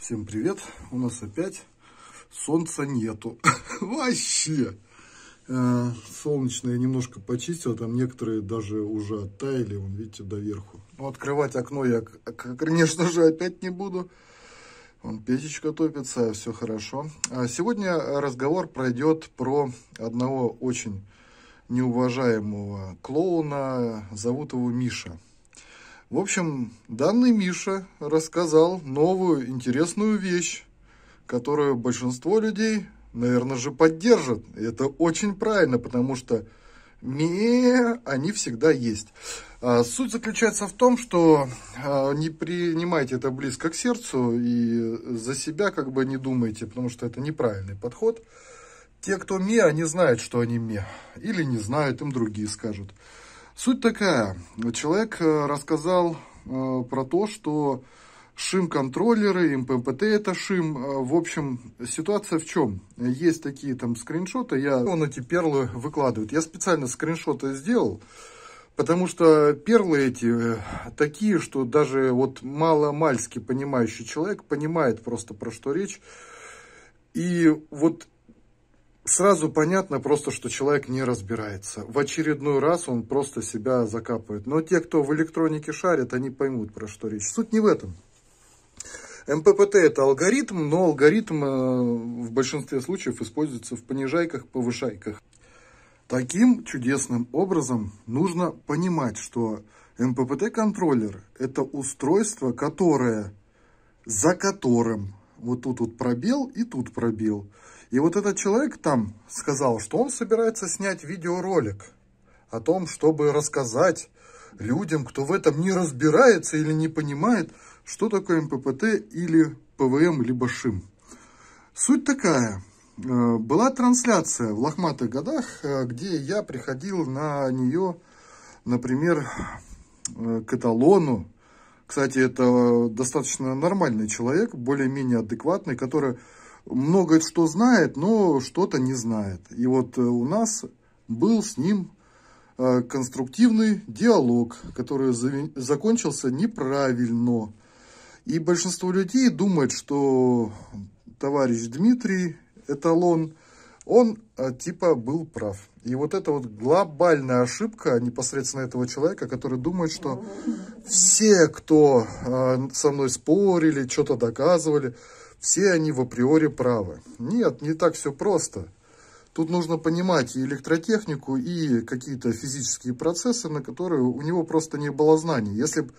Всем привет! У нас опять солнца нету. Вообще! Э, солнечное немножко почистил, там некоторые даже уже оттаяли, вон, видите, доверху. Ну, открывать окно я, конечно же, опять не буду. Вон печечка топится, все хорошо. А сегодня разговор пройдет про одного очень неуважаемого клоуна, зовут его Миша. В общем, данный Миша рассказал новую интересную вещь, которую большинство людей, наверное же, поддержат. И это очень правильно, потому что ме они всегда есть. А, суть заключается в том, что а, не принимайте это близко к сердцу и за себя как бы не думайте, потому что это неправильный подход. Те, кто ме, они знают, что они ме. Или не знают, им другие скажут. Суть такая. Человек э, рассказал э, про то, что шим-контроллеры, МППТ это шим. Э, в общем, ситуация в чем? Есть такие там скриншоты, я, он эти перлы выкладывает. Я специально скриншоты сделал, потому что перлы эти такие, что даже вот мало-мальски понимающий человек понимает просто про что речь. И вот Сразу понятно просто, что человек не разбирается. В очередной раз он просто себя закапывает. Но те, кто в электронике шарит, они поймут, про что речь. Суть не в этом. МППТ – это алгоритм, но алгоритм э, в большинстве случаев используется в понижайках, повышайках. Таким чудесным образом нужно понимать, что МППТ-контроллер – это устройство, которое за которым вот тут вот пробел и тут пробел – и вот этот человек там сказал, что он собирается снять видеоролик о том, чтобы рассказать людям, кто в этом не разбирается или не понимает, что такое МППТ или ПВМ, либо ШИМ. Суть такая. Э, была трансляция в лохматых годах, э, где я приходил на нее, например, э, к эталону. Кстати, это достаточно нормальный человек, более-менее адекватный, который много что знает, но что-то не знает. И вот э, у нас был с ним э, конструктивный диалог, который закончился неправильно. И большинство людей думает, что товарищ Дмитрий Эталон, он э, типа был прав. И вот это вот глобальная ошибка непосредственно этого человека, который думает, что все, кто со мной спорили, что-то доказывали, все они в априори правы. Нет, не так все просто. Тут нужно понимать и электротехнику, и какие-то физические процессы, на которые у него просто не было знаний. Если бы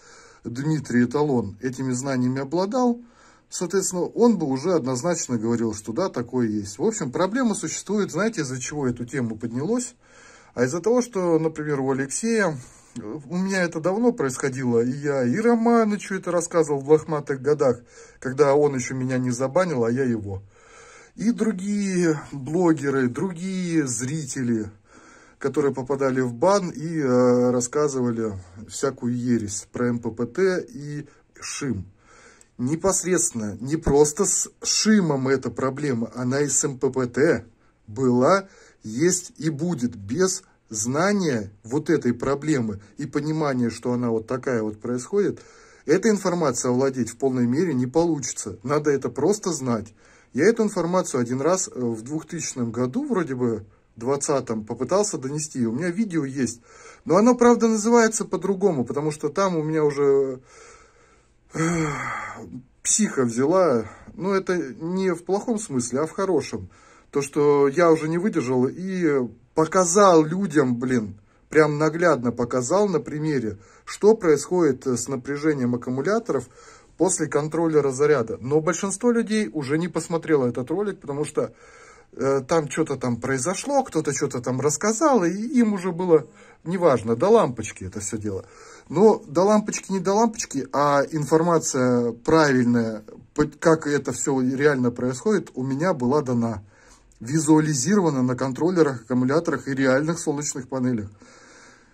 Дмитрий Эталон этими знаниями обладал, соответственно, он бы уже однозначно говорил, что да, такое есть. В общем, проблема существует, знаете, из-за чего эту тему поднялось? А из-за того, что, например, у Алексея у меня это давно происходило, и я и Романычу это рассказывал в лохматых годах, когда он еще меня не забанил, а я его. И другие блогеры, другие зрители, которые попадали в бан и э, рассказывали всякую ересь про МППТ и ШИМ. Непосредственно, не просто с ШИМом эта проблема, она и с МППТ была, есть и будет без знание вот этой проблемы и понимание, что она вот такая вот происходит, эта информация овладеть в полной мере не получится. Надо это просто знать. Я эту информацию один раз э, в 2000 году, вроде бы, 20 попытался донести. У меня видео есть. Но оно, правда, называется по-другому, потому что там у меня уже э, психа взяла. Но ну, это не в плохом смысле, а в хорошем. То, что я уже не выдержал и показал людям, блин, прям наглядно показал на примере, что происходит э, с напряжением аккумуляторов после контроллера заряда. Но большинство людей уже не посмотрело этот ролик, потому что э, там что-то там произошло, кто-то что-то там рассказал, и им уже было неважно, до лампочки это все дело. Но до лампочки не до лампочки, а информация правильная, как это все реально происходит, у меня была дана визуализировано на контроллерах, аккумуляторах и реальных солнечных панелях.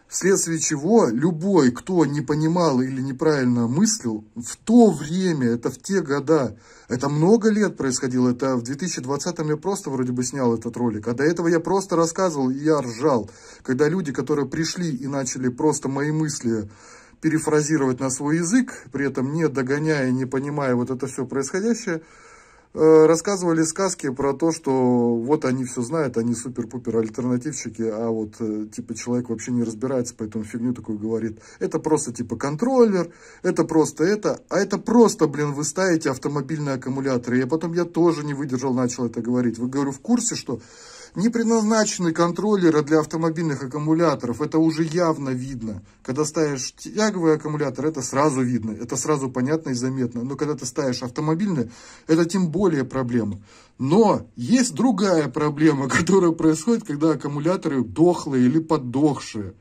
Вследствие чего любой, кто не понимал или неправильно мыслил, в то время, это в те года, это много лет происходило, это в 2020-м я просто вроде бы снял этот ролик, а до этого я просто рассказывал и я ржал, когда люди, которые пришли и начали просто мои мысли перефразировать на свой язык, при этом не догоняя, не понимая вот это все происходящее, Э, рассказывали сказки про то, что вот они все знают, они супер-пупер альтернативщики, а вот э, типа человек вообще не разбирается, поэтому фигню такую говорит. Это просто типа контроллер, это просто это, а это просто, блин, вы ставите автомобильные аккумуляторы. и потом, я тоже не выдержал, начал это говорить. Вы, говорю, в курсе, что не предназначены контроллеры для автомобильных аккумуляторов. Это уже явно видно. Когда ставишь тяговый аккумулятор, это сразу видно. Это сразу понятно и заметно. Но когда ты ставишь автомобильный, это тем более проблема. Но есть другая проблема, которая происходит, когда аккумуляторы дохлые или поддохшие.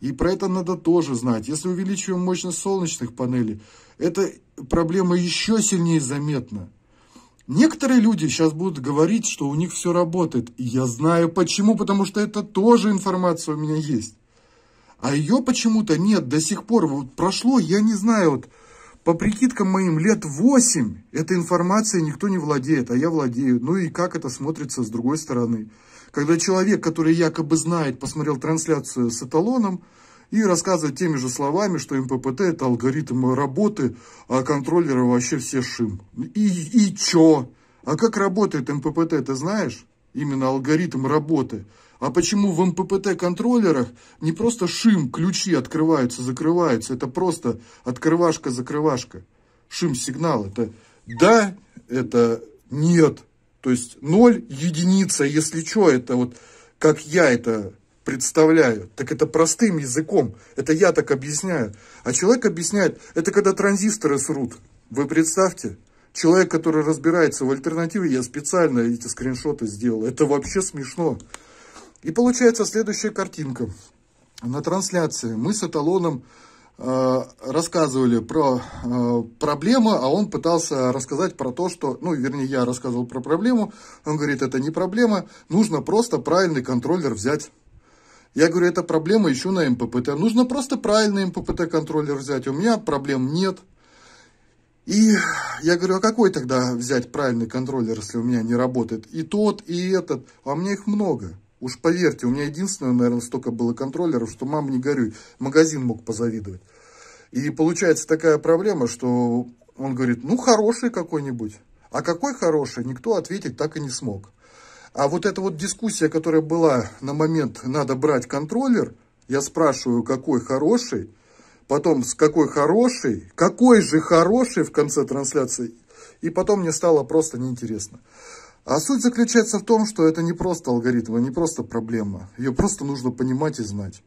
И про это надо тоже знать. Если увеличиваем мощность солнечных панелей, эта проблема еще сильнее заметна. Некоторые люди сейчас будут говорить, что у них все работает. И я знаю почему, потому что это тоже информация у меня есть. А ее почему-то нет до сих пор. Вот прошло, я не знаю, вот по прикидкам моим, лет 8 этой информацией никто не владеет, а я владею. Ну и как это смотрится с другой стороны? Когда человек, который якобы знает, посмотрел трансляцию с эталоном, и рассказывать теми же словами, что МППТ – это алгоритм работы, а контроллеры вообще все шим. И, и чё? А как работает МППТ, ты знаешь? Именно алгоритм работы. А почему в МППТ-контроллерах не просто шим, ключи открываются, закрываются, это просто открывашка-закрывашка. Шим-сигнал – это да, это нет. То есть ноль, единица, если что, это вот как я это представляю, так это простым языком, это я так объясняю. А человек объясняет, это когда транзисторы срут. Вы представьте, человек, который разбирается в альтернативе, я специально эти скриншоты сделал, это вообще смешно. И получается следующая картинка. На трансляции мы с Эталоном э, рассказывали про э, проблему, а он пытался рассказать про то, что, ну, вернее, я рассказывал про проблему, он говорит, это не проблема, нужно просто правильный контроллер взять я говорю, эта проблема еще на МППТ. Нужно просто правильный МППТ-контроллер взять. У меня проблем нет. И я говорю, а какой тогда взять правильный контроллер, если у меня не работает? И тот, и этот. А у меня их много. Уж поверьте, у меня единственное, наверное, столько было контроллеров, что мама не горюй. Магазин мог позавидовать. И получается такая проблема, что он говорит, ну хороший какой-нибудь. А какой хороший, никто ответить так и не смог. А вот эта вот дискуссия, которая была на момент «надо брать контроллер», я спрашиваю, какой хороший, потом с какой хороший, какой же хороший в конце трансляции, и потом мне стало просто неинтересно. А суть заключается в том, что это не просто алгоритм, а не просто проблема. Ее просто нужно понимать и знать.